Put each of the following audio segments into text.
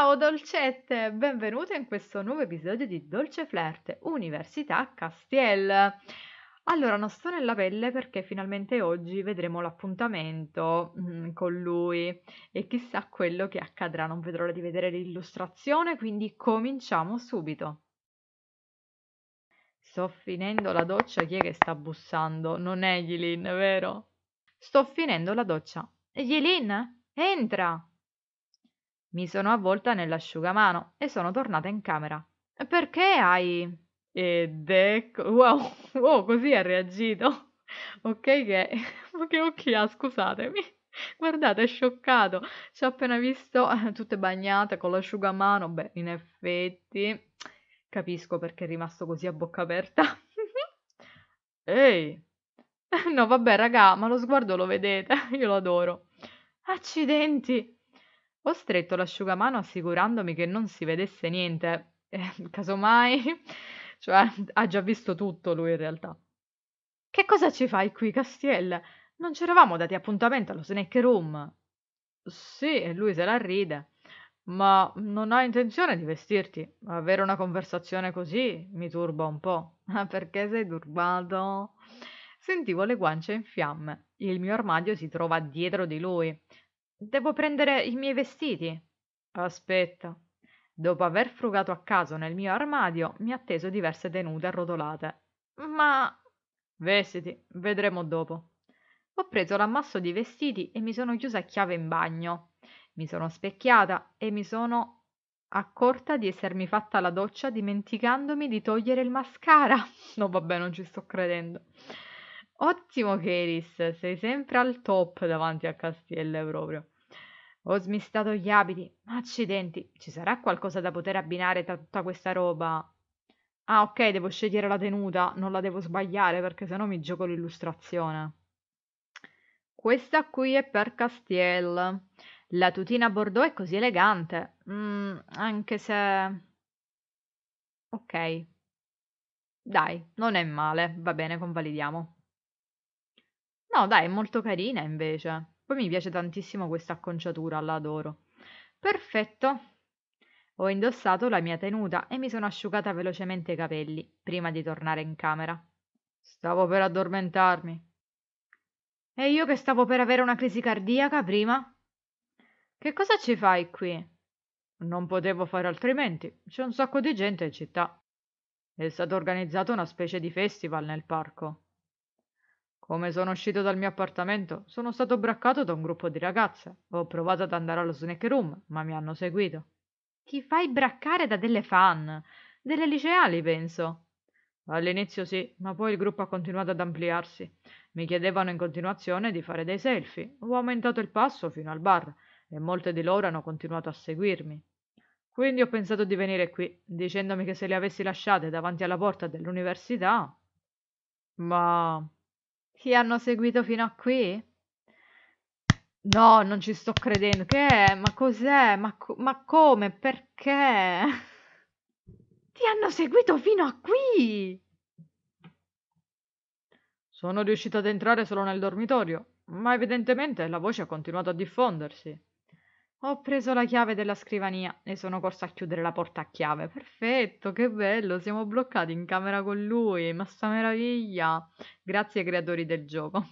Ciao dolcette, benvenute in questo nuovo episodio di Dolce Flirt Università Castiel. Allora, non sto nella pelle perché finalmente oggi vedremo l'appuntamento mm, con lui e chissà quello che accadrà, non vedrò l'ora di vedere l'illustrazione, quindi cominciamo subito. Sto finendo la doccia, chi è che sta bussando? Non è Yilin, vero? Sto finendo la doccia. Yilin, entra! Mi sono avvolta nell'asciugamano e sono tornata in camera. Perché hai... Ed ecco... Wow, wow oh, così ha reagito. Ok che... Ma Che occhi ah, ha, scusatemi. Guardate, è scioccato. Ci ho appena visto eh, tutte bagnate con l'asciugamano. Beh, in effetti capisco perché è rimasto così a bocca aperta. Ehi! No, vabbè, raga, ma lo sguardo lo vedete. Io lo adoro. Accidenti! Ho stretto l'asciugamano assicurandomi che non si vedesse niente, eh, casomai, cioè ha già visto tutto lui in realtà. Che cosa ci fai qui, Castiel? Non ci eravamo dati appuntamento allo snack room? Sì, e lui se la ride. Ma non hai intenzione di vestirti? Avere una conversazione così mi turba un po'. Ah, perché sei turbato? Sentivo le guance in fiamme. Il mio armadio si trova dietro di lui devo prendere i miei vestiti aspetta dopo aver frugato a caso nel mio armadio mi attesero diverse tenute arrotolate ma vestiti vedremo dopo ho preso l'ammasso di vestiti e mi sono chiusa a chiave in bagno mi sono specchiata e mi sono accorta di essermi fatta la doccia dimenticandomi di togliere il mascara no vabbè non ci sto credendo Ottimo Keris, sei sempre al top davanti a Castiella proprio. Ho smistato gli abiti, ma accidenti, ci sarà qualcosa da poter abbinare tra tutta questa roba? Ah ok, devo scegliere la tenuta, non la devo sbagliare perché sennò mi gioco l'illustrazione. Questa qui è per Castiel. La tutina bordeaux è così elegante, mm, anche se... Ok. Dai, non è male, va bene, convalidiamo. No, dai, è molto carina invece. Poi mi piace tantissimo questa acconciatura, la adoro. Perfetto. Ho indossato la mia tenuta e mi sono asciugata velocemente i capelli prima di tornare in camera. Stavo per addormentarmi. E io che stavo per avere una crisi cardiaca prima? Che cosa ci fai qui? Non potevo fare altrimenti. C'è un sacco di gente in città. È stato organizzato una specie di festival nel parco. Come sono uscito dal mio appartamento, sono stato braccato da un gruppo di ragazze. Ho provato ad andare allo snack room, ma mi hanno seguito. Ti fai braccare da delle fan, delle liceali, penso. All'inizio sì, ma poi il gruppo ha continuato ad ampliarsi. Mi chiedevano in continuazione di fare dei selfie. Ho aumentato il passo fino al bar e molte di loro hanno continuato a seguirmi. Quindi ho pensato di venire qui, dicendomi che se le avessi lasciate davanti alla porta dell'università. Ma ti hanno seguito fino a qui? No, non ci sto credendo. Che è? Ma cos'è? Ma, co ma come? Perché? Ti hanno seguito fino a qui! Sono riuscito ad entrare solo nel dormitorio, ma evidentemente la voce ha continuato a diffondersi. Ho preso la chiave della scrivania e sono corso a chiudere la porta a chiave. Perfetto, che bello, siamo bloccati in camera con lui, ma sta meraviglia. Grazie ai creatori del gioco.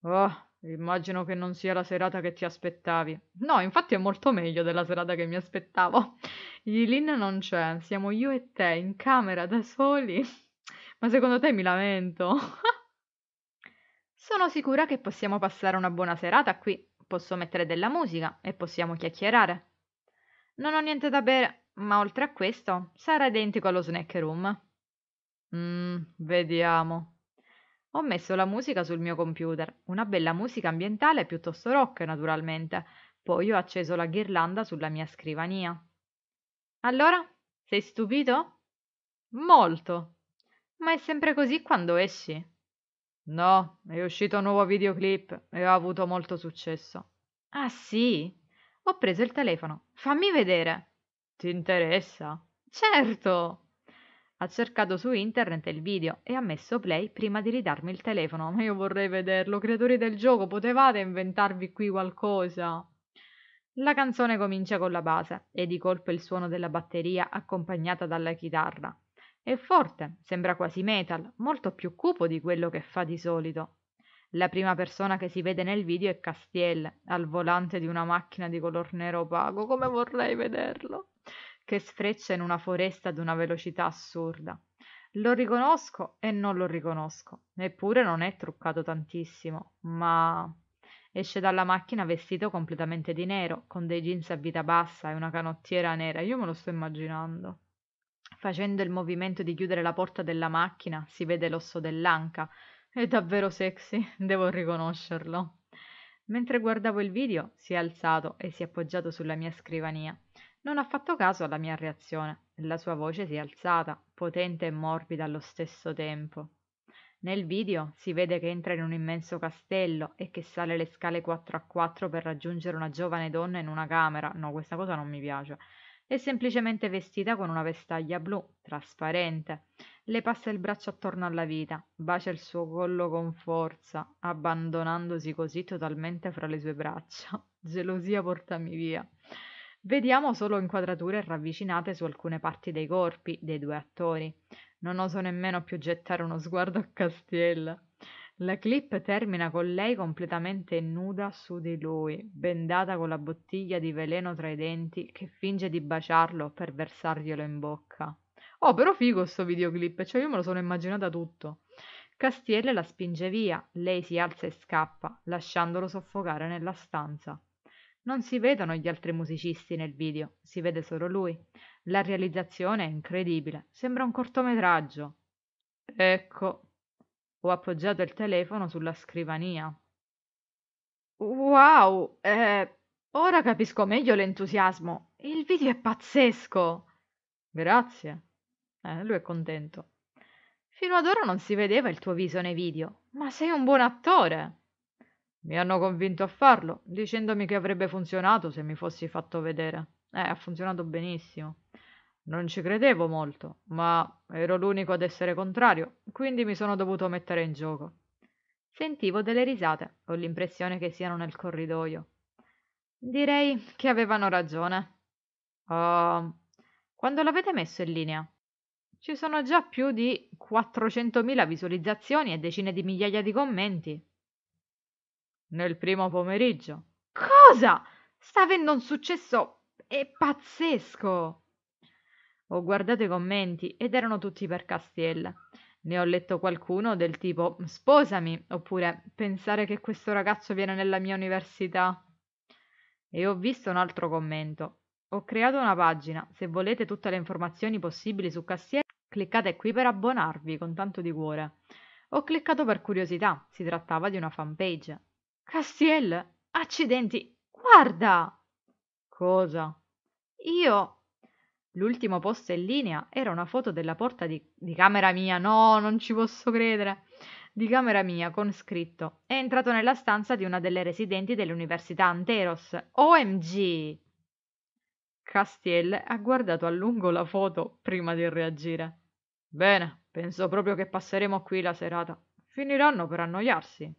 Oh, immagino che non sia la serata che ti aspettavi. No, infatti è molto meglio della serata che mi aspettavo. Yilin non c'è, siamo io e te in camera da soli. Ma secondo te mi lamento? sono sicura che possiamo passare una buona serata qui, posso mettere della musica e possiamo chiacchierare. Non ho niente da bere, ma oltre a questo sarà identico allo snack room. Mmm, vediamo. Ho messo la musica sul mio computer, una bella musica ambientale piuttosto rock naturalmente, poi ho acceso la ghirlanda sulla mia scrivania. Allora, sei stupito? Molto. Ma è sempre così quando esci. No, è uscito un nuovo videoclip e ha avuto molto successo. Ah sì? Ho preso il telefono. Fammi vedere. Ti interessa? Certo. Ha cercato su internet il video e ha messo play prima di ridarmi il telefono. Ma io vorrei vederlo, creatori del gioco, potevate inventarvi qui qualcosa. La canzone comincia con la base e di colpo il suono della batteria accompagnata dalla chitarra è forte sembra quasi metal molto più cupo di quello che fa di solito la prima persona che si vede nel video è Castiel al volante di una macchina di color nero opaco come vorrei vederlo che sfreccia in una foresta ad una velocità assurda lo riconosco e non lo riconosco eppure non è truccato tantissimo ma esce dalla macchina vestito completamente di nero con dei jeans a vita bassa e una canottiera nera io me lo sto immaginando Facendo il movimento di chiudere la porta della macchina si vede l'osso dell'anca. È davvero sexy, devo riconoscerlo. Mentre guardavo il video, si è alzato e si è appoggiato sulla mia scrivania. Non ha fatto caso alla mia reazione. La sua voce si è alzata, potente e morbida allo stesso tempo. Nel video si vede che entra in un immenso castello e che sale le scale 4 a 4 per raggiungere una giovane donna in una camera. No, questa cosa non mi piace. È semplicemente vestita con una vestaglia blu, trasparente. Le passa il braccio attorno alla vita, bacia il suo collo con forza, abbandonandosi così totalmente fra le sue braccia. Gelosia portami via. Vediamo solo inquadrature ravvicinate su alcune parti dei corpi dei due attori. Non oso nemmeno più gettare uno sguardo a Castiella. La clip termina con lei completamente nuda su di lui, bendata con la bottiglia di veleno tra i denti che finge di baciarlo per versarglielo in bocca. Oh, però figo sto videoclip, cioè io me lo sono immaginata tutto. Castiele la spinge via, lei si alza e scappa, lasciandolo soffocare nella stanza. Non si vedono gli altri musicisti nel video, si vede solo lui. La realizzazione è incredibile, sembra un cortometraggio. Ecco, ho appoggiato il telefono sulla scrivania. Wow, eh, ora capisco meglio l'entusiasmo. Il video è pazzesco. Grazie. Eh, lui è contento. Fino ad ora non si vedeva il tuo viso nei video, ma sei un buon attore. Mi hanno convinto a farlo, dicendomi che avrebbe funzionato se mi fossi fatto vedere. Eh, ha funzionato benissimo. Non ci credevo molto, ma ero l'unico ad essere contrario, quindi mi sono dovuto mettere in gioco. Sentivo delle risate, ho l'impressione che siano nel corridoio. Direi che avevano ragione. Uh, quando l'avete messo in linea? Ci sono già più di 400.000 visualizzazioni e decine di migliaia di commenti. Nel primo pomeriggio. Cosa? Sta avendo un successo... è eh, pazzesco! ho guardato i commenti ed erano tutti per Castiel. Ne ho letto qualcuno del tipo sposami oppure pensare che questo ragazzo viene nella mia università. E ho visto un altro commento. Ho creato una pagina, se volete tutte le informazioni possibili su Castiel, cliccate qui per abbonarvi con tanto di cuore. Ho cliccato per curiosità, si trattava di una fanpage. Castiel, accidenti, guarda! Cosa? Io L'ultimo posto in linea era una foto della porta di, di, camera mia. No, non ci posso credere. Di camera mia con scritto: È entrato nella stanza di una delle residenti dell'università Anteros. OMG! Castiel ha guardato a lungo la foto prima di reagire. Bene, penso proprio che passeremo qui la serata. Finiranno per annoiarsi.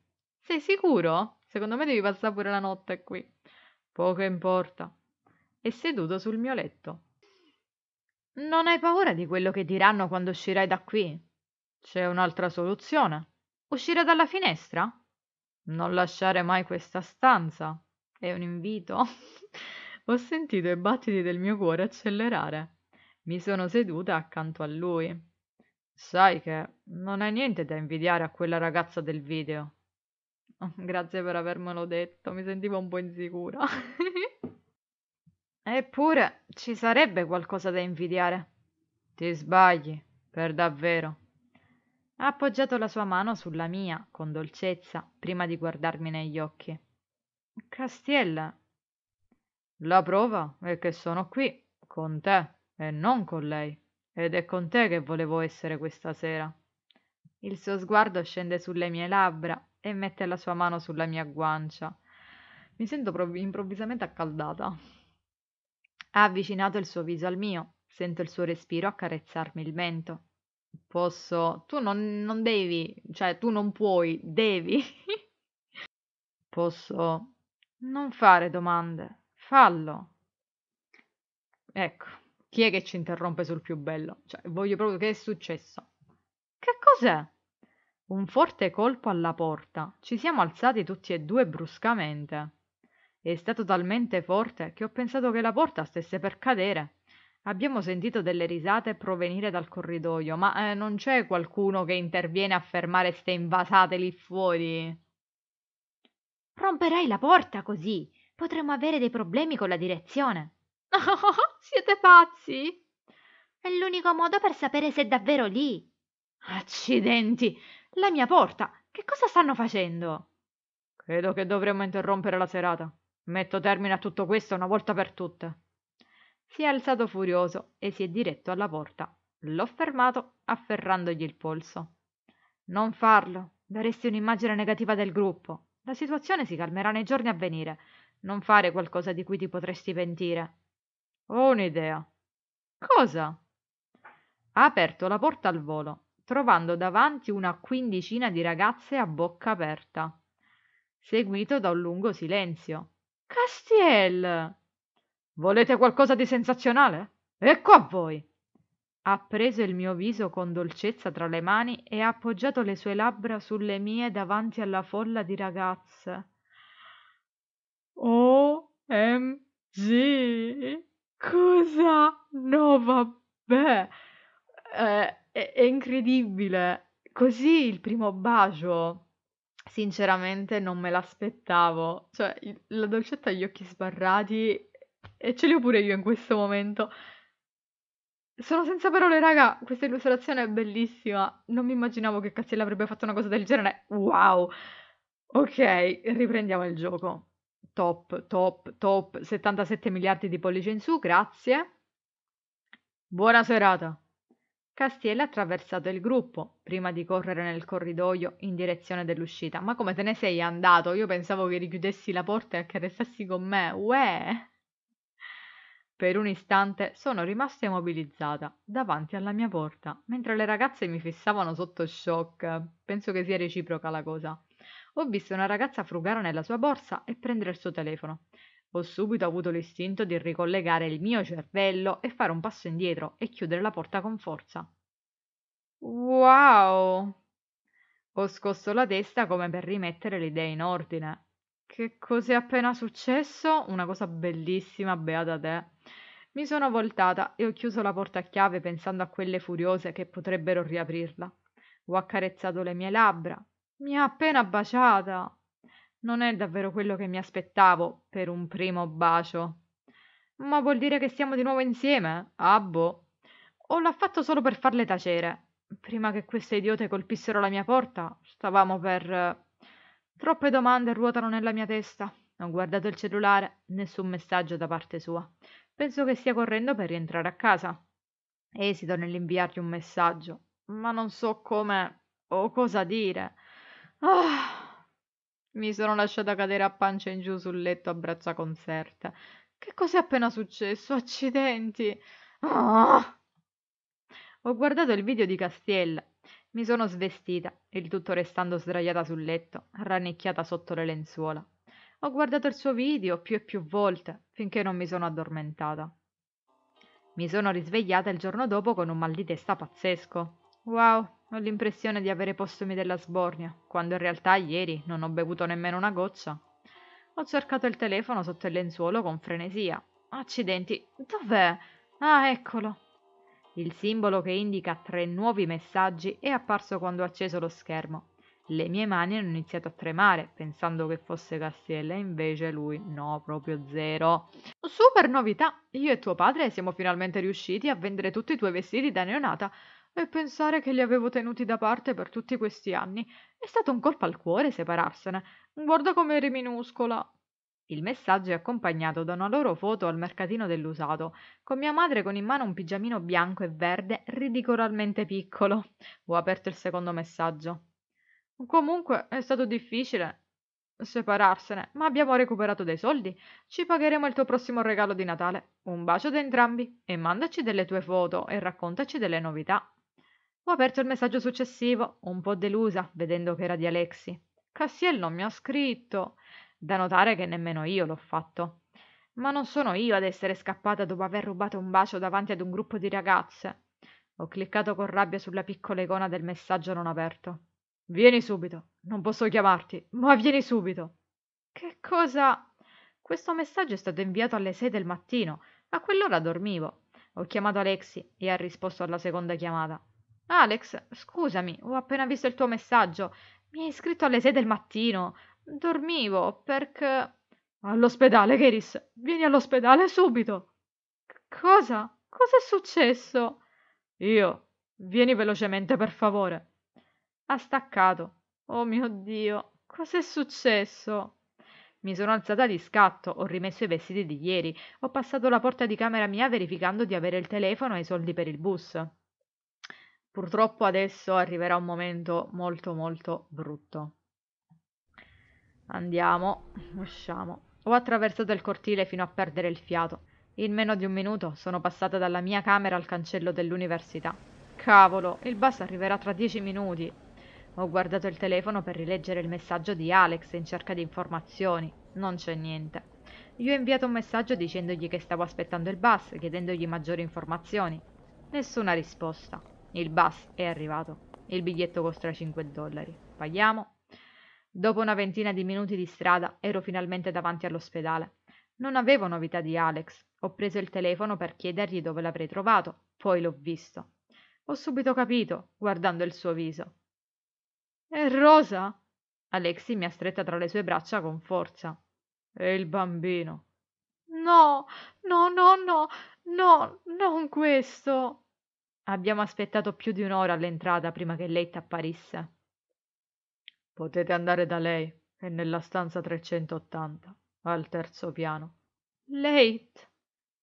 Sei sicuro? Secondo me devi passare pure la notte qui. Poco importa. È seduto sul mio letto, non hai paura di quello che diranno quando uscirai da qui? C'è un'altra soluzione. Uscire dalla finestra? Non lasciare mai questa stanza. È un invito. Ho sentito i battiti del mio cuore accelerare. Mi sono seduta accanto a lui. Sai che non hai niente da invidiare a quella ragazza del video. Grazie per avermelo detto, mi sentivo un po' insicura. Eppure ci sarebbe qualcosa da invidiare. Ti sbagli, per davvero. Ha appoggiato la sua mano sulla mia, con dolcezza, prima di guardarmi negli occhi. Castiella. La prova è che sono qui, con te, e non con lei. Ed è con te che volevo essere questa sera. Il suo sguardo scende sulle mie labbra e mette la sua mano sulla mia guancia. Mi sento improvvisamente accaldata ha avvicinato il suo viso al mio sento il suo respiro accarezzarmi il mento posso tu non, non devi cioè tu non puoi devi posso non fare domande fallo ecco chi è che ci interrompe sul più bello cioè voglio proprio che è successo che cos'è un forte colpo alla porta. Ci siamo alzati tutti e due bruscamente è stato talmente forte che ho pensato che la porta stesse per cadere. Abbiamo sentito delle risate provenire dal corridoio, ma eh, non c'è qualcuno che interviene a fermare ste invasate lì fuori? Romperei la porta così. Potremmo avere dei problemi con la direzione. siete pazzi? È l'unico modo per sapere se è davvero lì. Accidenti! La mia porta! Che cosa stanno facendo? Credo che dovremmo interrompere la serata. Metto termine a tutto questo una volta per tutte. Si è alzato furioso e si è diretto alla porta. L'ho fermato afferrandogli il polso. Non farlo, daresti un'immagine negativa del gruppo. La situazione si calmerà nei giorni a venire. Non fare qualcosa di cui ti potresti pentire. Ho un'idea. Cosa? Ha aperto la porta al volo, trovando davanti una quindicina di ragazze a bocca aperta, seguito da un lungo silenzio castiel volete qualcosa di sensazionale ecco a voi ha preso il mio viso con dolcezza tra le mani e ha appoggiato le sue labbra sulle mie davanti alla folla di ragazze o m g cosa no vabbè eh, è, è incredibile così il primo bacio Sinceramente non me l'aspettavo, cioè la dolcetta ha gli occhi sbarrati e ce li ho pure io in questo momento. Sono senza parole, raga, questa illustrazione è bellissima. Non mi immaginavo che Cassiella avrebbe fatto una cosa del genere. Wow! Ok, riprendiamo il gioco. Top, top, top, 77 miliardi di pollici in su, grazie. Buona serata. Castiel ha attraversato il gruppo prima di correre nel corridoio in direzione dell'uscita. Ma come te ne sei andato? Io pensavo che richiudessi la porta e che restassi con me. Uè! Per un istante sono rimasta immobilizzata davanti alla mia porta, mentre le ragazze mi fissavano sotto shock. Penso che sia reciproca la cosa. Ho visto una ragazza frugare nella sua borsa e prendere il suo telefono. Ho subito avuto l'istinto di ricollegare il mio cervello e fare un passo indietro e chiudere la porta con forza. Wow! Ho scosso la testa come per rimettere le idee in ordine. Che cos'è appena successo? Una cosa bellissima, beata te. Mi sono voltata e ho chiuso la porta a chiave pensando a quelle furiose che potrebbero riaprirla. Ho accarezzato le mie labbra. Mi ha appena baciata non è davvero quello che mi aspettavo per un primo bacio. Ma vuol dire che siamo di nuovo insieme? Abbo. Ah, o l'ha fatto solo per farle tacere? Prima che queste idiote colpissero la mia porta, stavamo per... Eh, troppe domande ruotano nella mia testa. Ho guardato il cellulare, nessun messaggio da parte sua. Penso che stia correndo per rientrare a casa. Esito nell'inviargli un messaggio, ma non so come o cosa dire. Ah! Oh. Mi sono lasciata cadere a pancia in giù sul letto a braccia conserte. Che cos'è appena successo? Accidenti! Oh! Ho guardato il video di Castiella. Mi sono svestita, il tutto restando sdraiata sul letto, rannicchiata sotto le lenzuola. Ho guardato il suo video più e più volte, finché non mi sono addormentata. Mi sono risvegliata il giorno dopo con un mal di testa pazzesco. Wow, ho l'impressione di avere postumi della sbornia, quando in realtà ieri non ho bevuto nemmeno una goccia. Ho cercato il telefono sotto il lenzuolo con frenesia. Accidenti, dov'è? Ah, eccolo. Il simbolo che indica tre nuovi messaggi è apparso quando ho acceso lo schermo. Le mie mani hanno iniziato a tremare, pensando che fosse Castiella, invece lui no, proprio zero. Super novità! Io e tuo padre siamo finalmente riusciti a vendere tutti i tuoi vestiti da neonata. E pensare che li avevo tenuti da parte per tutti questi anni. È stato un colpo al cuore separarsene. Guarda come eri minuscola. Il messaggio è accompagnato da una loro foto al mercatino dell'usato, con mia madre con in mano un pigiamino bianco e verde ridicolarmente piccolo. Ho aperto il secondo messaggio. Comunque è stato difficile separarsene, ma abbiamo recuperato dei soldi. Ci pagheremo il tuo prossimo regalo di Natale. Un bacio da entrambi e mandaci delle tue foto e raccontaci delle novità. Ho aperto il messaggio successivo, un po' delusa, vedendo che era di Alexi. Cassiel non mi ha scritto. Da notare che nemmeno io l'ho fatto. Ma non sono io ad essere scappata dopo aver rubato un bacio davanti ad un gruppo di ragazze. Ho cliccato con rabbia sulla piccola icona del messaggio non aperto. Vieni subito. Non posso chiamarti, ma vieni subito. Che cosa? Questo messaggio è stato inviato alle sei del mattino. A quell'ora dormivo. Ho chiamato Alexi e ha risposto alla seconda chiamata. Alex, scusami, ho appena visto il tuo messaggio. Mi hai scritto alle sei del mattino. Dormivo perché... All'ospedale, Keris. Vieni all'ospedale subito. C- cosa? Cosa è successo? Io. Vieni velocemente, per favore. Ha staccato. Oh mio Dio, cos'è successo? Mi sono alzata di scatto, ho rimesso i vestiti di ieri, ho passato la porta di camera mia verificando di avere il telefono e i soldi per il bus. Purtroppo adesso arriverà un momento molto molto brutto. Andiamo, usciamo. Ho attraversato il cortile fino a perdere il fiato. In meno di un minuto sono passata dalla mia camera al cancello dell'università. Cavolo, il bus arriverà tra dieci minuti. Ho guardato il telefono per rileggere il messaggio di Alex in cerca di informazioni. Non c'è niente. Gli ho inviato un messaggio dicendogli che stavo aspettando il bus, chiedendogli maggiori informazioni. Nessuna risposta. Il bus è arrivato. Il biglietto costa 5 dollari. Paghiamo. Dopo una ventina di minuti di strada ero finalmente davanti all'ospedale. Non avevo novità di Alex. Ho preso il telefono per chiedergli dove l'avrei trovato, poi l'ho visto. Ho subito capito, guardando il suo viso. È Rosa? Alexi mi ha stretta tra le sue braccia con forza. E il bambino. No, no, no, no, no, non questo. Abbiamo aspettato più di un'ora all'entrata prima che lei t'apparisse. Potete andare da lei, è nella stanza 380, al terzo piano. Late!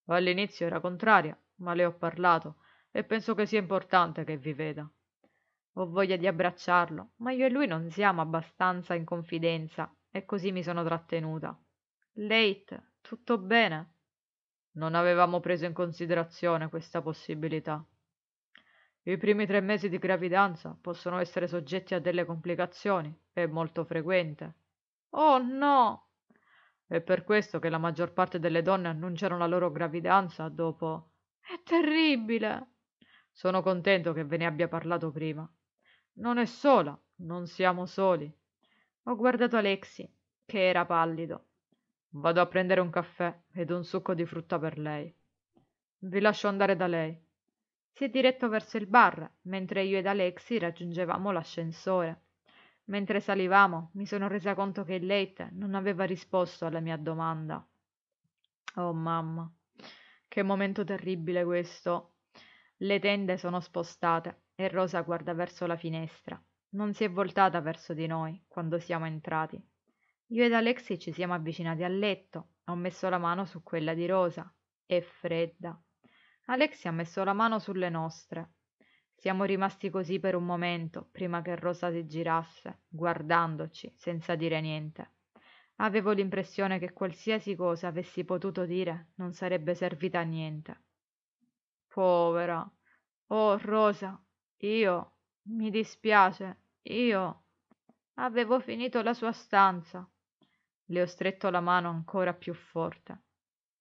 All'inizio era contraria, ma le ho parlato e penso che sia importante che vi veda. Ho voglia di abbracciarlo, ma io e lui non siamo abbastanza in confidenza e così mi sono trattenuta. Late, tutto bene? Non avevamo preso in considerazione questa possibilità. I primi tre mesi di gravidanza possono essere soggetti a delle complicazioni, è molto frequente. Oh no! È per questo che la maggior parte delle donne annunciano la loro gravidanza dopo. È terribile! Sono contento che ve ne abbia parlato prima. Non è sola, non siamo soli. Ho guardato Alexi, che era pallido. Vado a prendere un caffè ed un succo di frutta per lei. Vi lascio andare da lei si è diretto verso il bar mentre io ed Alexi raggiungevamo l'ascensore mentre salivamo mi sono resa conto che il late non aveva risposto alla mia domanda oh mamma che momento terribile questo le tende sono spostate e rosa guarda verso la finestra non si è voltata verso di noi quando siamo entrati io ed Alexi ci siamo avvicinati al letto ho messo la mano su quella di rosa è fredda Alexia ha messo la mano sulle nostre. Siamo rimasti così per un momento, prima che Rosa si girasse, guardandoci, senza dire niente. Avevo l'impressione che qualsiasi cosa avessi potuto dire non sarebbe servita a niente. Povera. Oh, Rosa, io. Mi dispiace, io. Avevo finito la sua stanza. Le ho stretto la mano ancora più forte.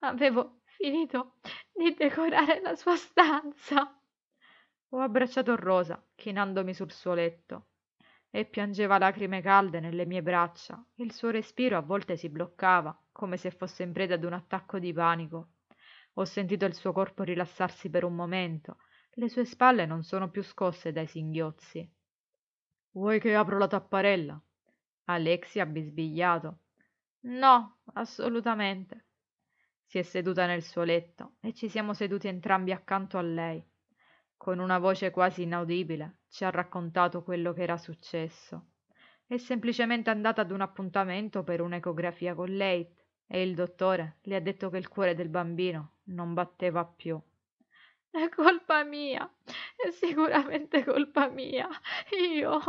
Avevo finito di decorare la sua stanza. Ho abbracciato Rosa, chinandomi sul suo letto, e piangeva lacrime calde nelle mie braccia. Il suo respiro a volte si bloccava, come se fosse in preda ad un attacco di panico. Ho sentito il suo corpo rilassarsi per un momento. Le sue spalle non sono più scosse dai singhiozzi. Vuoi che apro la tapparella? Alexia ha bisbigliato. No, assolutamente si è seduta nel suo letto e ci siamo seduti entrambi accanto a lei. Con una voce quasi inaudibile ci ha raccontato quello che era successo. È semplicemente andata ad un appuntamento per un'ecografia con lei e il dottore le ha detto che il cuore del bambino non batteva più. È colpa mia, è sicuramente colpa mia. Io.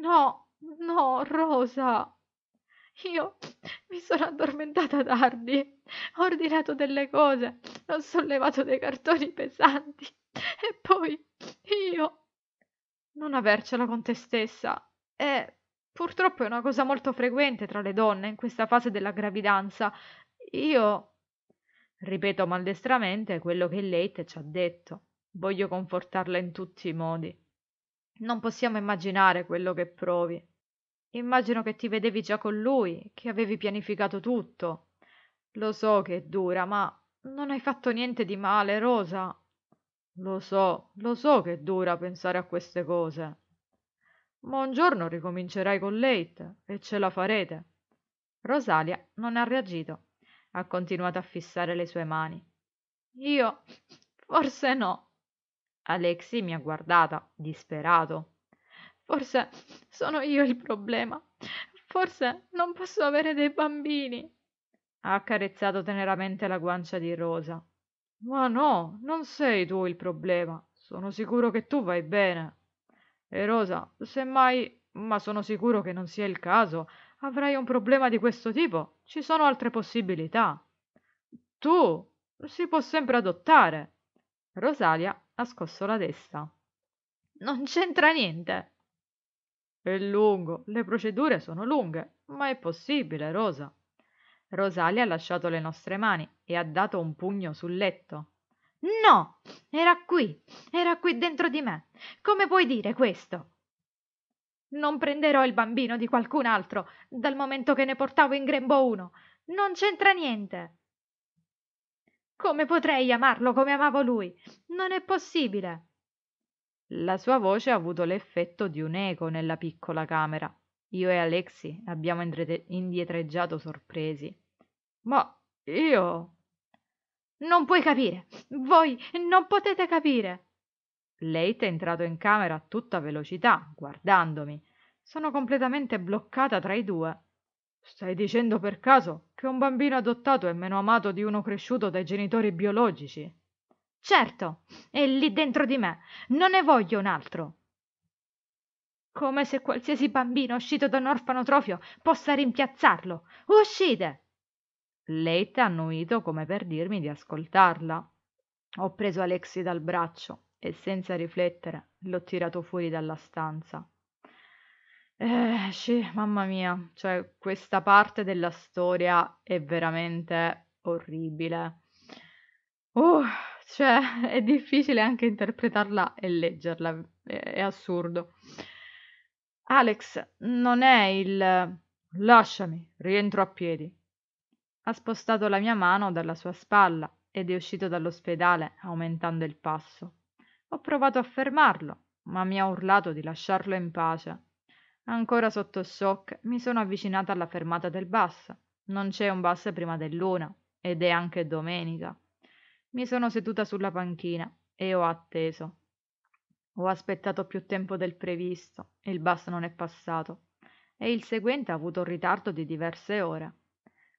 No, no, Rosa. Io mi sono addormentata tardi, ho ordinato delle cose, ho sollevato dei cartoni pesanti e poi io non avercela con te stessa è purtroppo è una cosa molto frequente tra le donne in questa fase della gravidanza. Io ripeto maldestramente quello che Leite ci ha detto. Voglio confortarla in tutti i modi. Non possiamo immaginare quello che provi. Immagino che ti vedevi già con lui, che avevi pianificato tutto. Lo so che è dura, ma non hai fatto niente di male, Rosa. Lo so, lo so che è dura pensare a queste cose. Ma un giorno ricomincerai con Leite e ce la farete. Rosalia non ha reagito. Ha continuato a fissare le sue mani. Io forse no. Alexi mi ha guardata, disperato. Forse sono io il problema. Forse non posso avere dei bambini. Ha accarezzato teneramente la guancia di Rosa. Ma no, non sei tu il problema. Sono sicuro che tu vai bene. E Rosa, semmai, ma sono sicuro che non sia il caso, avrai un problema di questo tipo. Ci sono altre possibilità. Tu si può sempre adottare. Rosalia ha scosso la testa. Non c'entra niente. È lungo, le procedure sono lunghe, ma è possibile, Rosa. Rosalia ha lasciato le nostre mani e ha dato un pugno sul letto. No, era qui, era qui dentro di me. Come puoi dire questo? Non prenderò il bambino di qualcun altro, dal momento che ne portavo in grembo uno. Non c'entra niente. Come potrei amarlo come amavo lui? Non è possibile. La sua voce ha avuto l'effetto di un'eco nella piccola camera. Io e Alexi abbiamo indietreggiato sorpresi. Ma io. Non puoi capire! Voi non potete capire! Leite è entrato in camera a tutta velocità, guardandomi. Sono completamente bloccata tra i due. Stai dicendo per caso che un bambino adottato è meno amato di uno cresciuto dai genitori biologici? certo è lì dentro di me non ne voglio un altro come se qualsiasi bambino uscito da un orfanotrofio possa rimpiazzarlo uscite lei ti ha annuito come per dirmi di ascoltarla ho preso alexi dal braccio e senza riflettere l'ho tirato fuori dalla stanza eh, sì, mamma mia, cioè questa parte della storia è veramente orribile. Uh, cioè, è difficile anche interpretarla e leggerla, è, è assurdo. Alex non è il lasciami, rientro a piedi. Ha spostato la mia mano dalla sua spalla ed è uscito dall'ospedale aumentando il passo. Ho provato a fermarlo, ma mi ha urlato di lasciarlo in pace. Ancora sotto shock, mi sono avvicinata alla fermata del bus. Non c'è un bus prima dell'una ed è anche domenica. Mi sono seduta sulla panchina e ho atteso. Ho aspettato più tempo del previsto il bus non è passato e il seguente ha avuto un ritardo di diverse ore.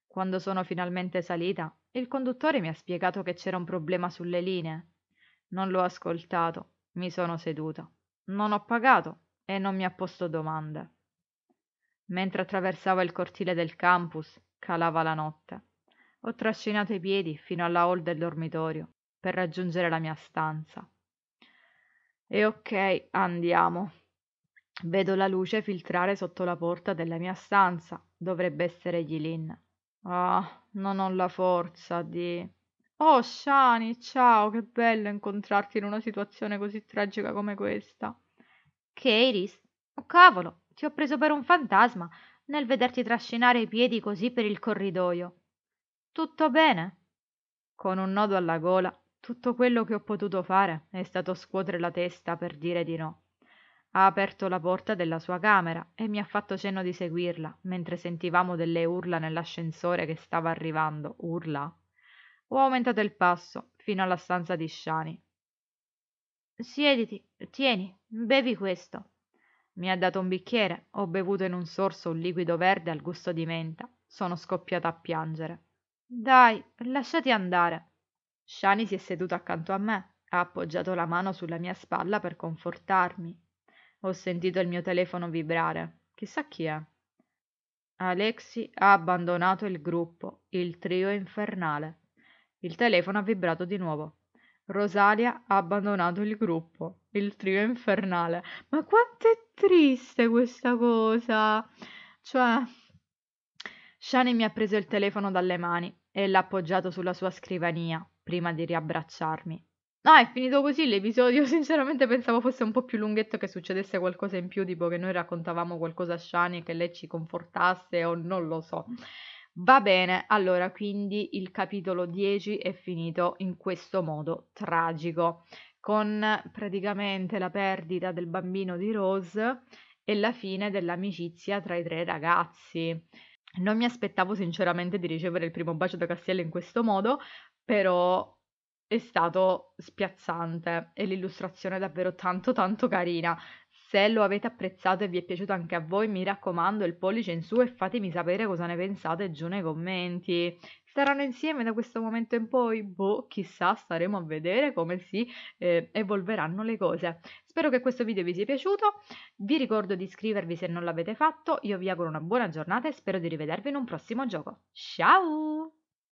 Quando sono finalmente salita, il conduttore mi ha spiegato che c'era un problema sulle linee. Non l'ho ascoltato, mi sono seduta. Non ho pagato e non mi ha posto domande. Mentre attraversavo il cortile del campus, calava la notte ho trascinato i piedi fino alla hall del dormitorio per raggiungere la mia stanza e ok andiamo vedo la luce filtrare sotto la porta della mia stanza dovrebbe essere Yilin ah non ho la forza di oh Shani ciao che bello incontrarti in una situazione così tragica come questa che Iris oh cavolo ti ho preso per un fantasma nel vederti trascinare i piedi così per il corridoio tutto bene con un nodo alla gola tutto quello che ho potuto fare è stato scuotere la testa per dire di no ha aperto la porta della sua camera e mi ha fatto cenno di seguirla mentre sentivamo delle urla nell'ascensore che stava arrivando urla ho aumentato il passo fino alla stanza di sciani siediti tieni bevi questo mi ha dato un bicchiere ho bevuto in un sorso un liquido verde al gusto di menta sono scoppiata a piangere dai, lasciati andare. Shani si è seduto accanto a me, ha appoggiato la mano sulla mia spalla per confortarmi. Ho sentito il mio telefono vibrare. Chissà chi è. Alexi ha abbandonato il gruppo, il trio infernale. Il telefono ha vibrato di nuovo. Rosalia ha abbandonato il gruppo, il trio infernale. Ma quanto è triste questa cosa! Cioè, Shane mi ha preso il telefono dalle mani e l'ha appoggiato sulla sua scrivania prima di riabbracciarmi. No, ah, è finito così l'episodio. Sinceramente pensavo fosse un po' più lunghetto che succedesse qualcosa in più, tipo che noi raccontavamo qualcosa a Shani che lei ci confortasse o non lo so. Va bene, allora quindi il capitolo 10 è finito in questo modo tragico, con praticamente la perdita del bambino di Rose e la fine dell'amicizia tra i tre ragazzi. Non mi aspettavo sinceramente di ricevere il primo bacio da Castiello in questo modo, però è stato spiazzante e l'illustrazione è davvero tanto tanto carina. Se lo avete apprezzato e vi è piaciuto anche a voi, mi raccomando il pollice in su e fatemi sapere cosa ne pensate giù nei commenti. Saranno insieme da questo momento in poi? Boh, chissà, staremo a vedere come si eh, evolveranno le cose. Spero che questo video vi sia piaciuto, vi ricordo di iscrivervi se non l'avete fatto, io vi auguro una buona giornata e spero di rivedervi in un prossimo gioco. Ciao!